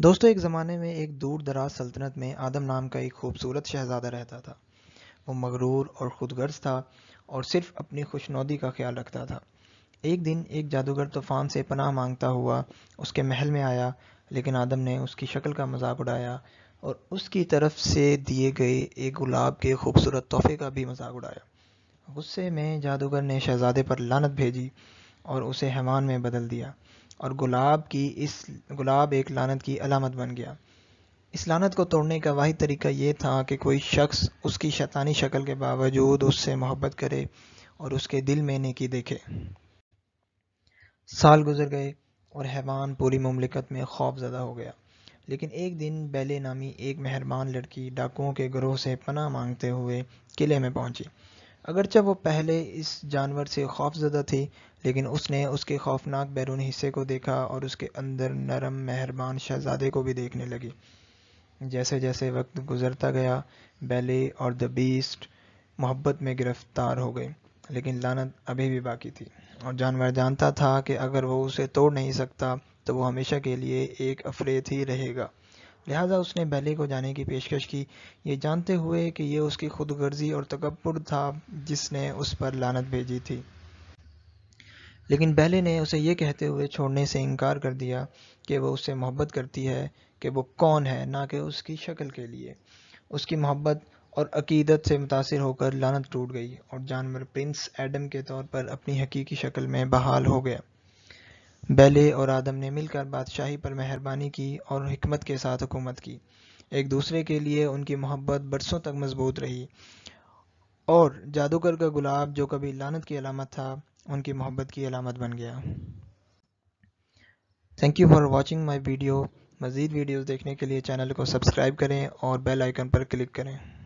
दोस्तों एक ज़माने में एक दूर दराज सल्तनत में आदम नाम का एक खूबसूरत शहजादा रहता था वो मगरूर और खुदगर्ज था और सिर्फ अपनी खुशनौदी का ख्याल रखता था एक दिन एक जादूगर तूफ़ान से पनाह मांगता हुआ उसके महल में आया लेकिन आदम ने उसकी शक्ल का मजाक उड़ाया और उसकी तरफ से दिए गए एक गुलाब के खूबसूरत तोहफे का भी मजाक उड़ाया गुस्से में जादूगर ने शहजादे पर लानत भेजी और उसे हैमान में बदल दिया और गुलाब की इस गुलाब एक लानत की अलामत बन गया इस लानत को तोड़ने का वाहि तरीका ये था कि कोई शख्स उसकी शैतानी शक्ल के बावजूद उससे मोहब्बत करे और उसके दिल में नेकी देखे साल गुजर गए और हैवान पूरी ममलिकत में खौफ ज़्यादा हो गया लेकिन एक दिन बेले नामी एक मेहरबान लड़की डाकुओं के ग्रोह से पना मांगते हुए किले में पहुंची अगरचे वो पहले इस जानवर से खौफजदा थी लेकिन उसने उसके खौफनाक बैरून हिस्से को देखा और उसके अंदर नरम मेहरबान शहजादे को भी देखने लगी जैसे जैसे वक्त गुजरता गया बेले और द बीस्ट मोहब्बत में गिरफ्तार हो गई लेकिन लानत अभी भी बाकी थी और जानवर जानता था कि अगर वो उसे तोड़ नहीं सकता तो वो हमेशा के लिए एक अफरेत ही रहेगा लिहाजा उसने बैले को जाने की पेशकश की ये जानते हुए कि यह उसकी खुद गर्जी और तकबर था जिसने उस पर लानत भेजी थी लेकिन बैले ने उसे यह कहते हुए छोड़ने से इनकार कर दिया कि वह उससे मोहब्बत करती है कि वो कौन है ना कि उसकी शक्ल के लिए उसकी मोहब्बत और अकीदत से मुतासर होकर लानत टूट गई और जानवर प्रिंस एडम के तौर पर अपनी हकीकी शक्ल में बहाल हो गया बैले और आदम ने मिलकर बादशाही पर मेहरबानी की और हमत के साथ हुकूमत की एक दूसरे के लिए उनकी मोहब्बत बरसों तक मजबूत रही और जादूगर का गुलाब जो कभी लानत की अलामत था उनकी मोहब्बत की अलामत बन गया thank you for watching my video मज़ीद वीडियोज़ देखने के लिए चैनल को सब्सक्राइब करें और बेल आइकन पर क्लिक करें